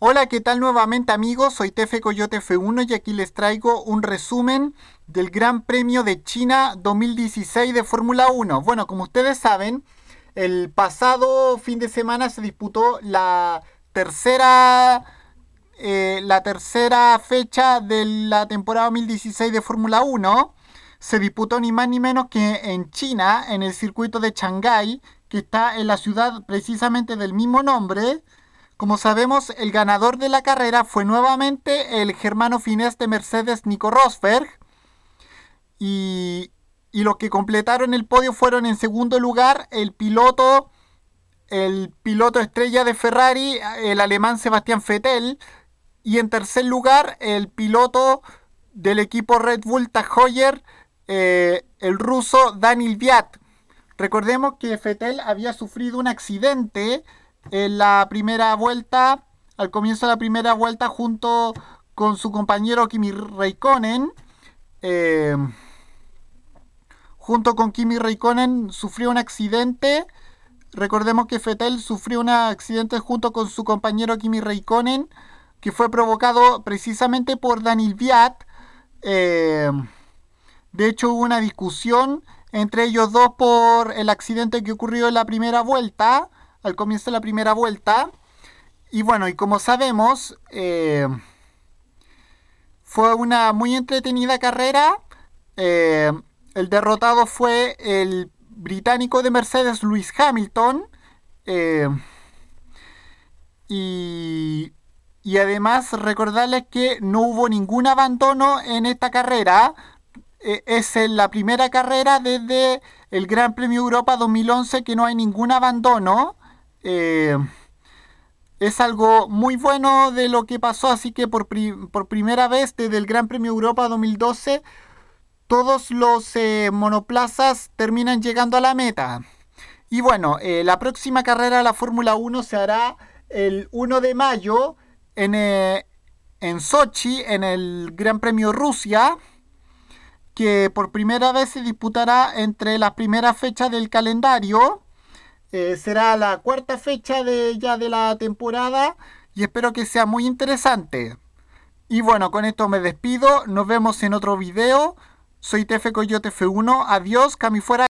Hola, ¿qué tal nuevamente amigos? Soy Tefe Coyote F1 y aquí les traigo un resumen del Gran Premio de China 2016 de Fórmula 1. Bueno, como ustedes saben, el pasado fin de semana se disputó la tercera, eh, la tercera fecha de la temporada 2016 de Fórmula 1. Se disputó ni más ni menos que en China, en el circuito de Shanghái, que está en la ciudad precisamente del mismo nombre. Como sabemos, el ganador de la carrera fue nuevamente el germano finés de Mercedes Nico Rosberg. Y, los que completaron el podio fueron en segundo lugar el piloto el piloto estrella de Ferrari, el alemán Sebastián Vettel, y en tercer lugar el piloto del equipo Red Bull Tag eh, el ruso Daniel Viat. Recordemos que Vettel había sufrido un accidente en la primera vuelta, al comienzo de la primera vuelta, junto con su compañero Kimi Raikkonen. Eh, junto con Kimi Raikkonen sufrió un accidente. Recordemos que Fetel sufrió un accidente junto con su compañero Kimi Raikkonen, que fue provocado precisamente por Daniel Viat. Eh, de hecho, hubo una discusión entre ellos dos por el accidente que ocurrió en la primera vuelta al comienzo de la primera vuelta. Y bueno, y como sabemos, eh, fue una muy entretenida carrera. Eh, el derrotado fue el británico de Mercedes, Lewis Hamilton. Eh, y, además recordarles que no hubo ningún abandono en esta carrera. E, es la primera carrera desde el Gran Premio Europa 2011 que no hay ningún abandono. Eh, es algo muy bueno de lo que pasó, así que por, primera vez desde el Gran Premio Europa 2012, todos los eh, monoplazas terminan llegando a la meta. Y bueno, eh, la próxima carrera de la Fórmula 1 se hará el 1 de mayo en, en Sochi, en el Gran Premio Rusia, que por primera vez se disputará entre las primeras fechas del calendario. Eh, será la cuarta fecha de, ya de la temporada y espero que sea muy interesante. Y bueno, con esto me despido. Nos vemos en otro video. Soy TF Coyote F1. Adiós, Cami fuera.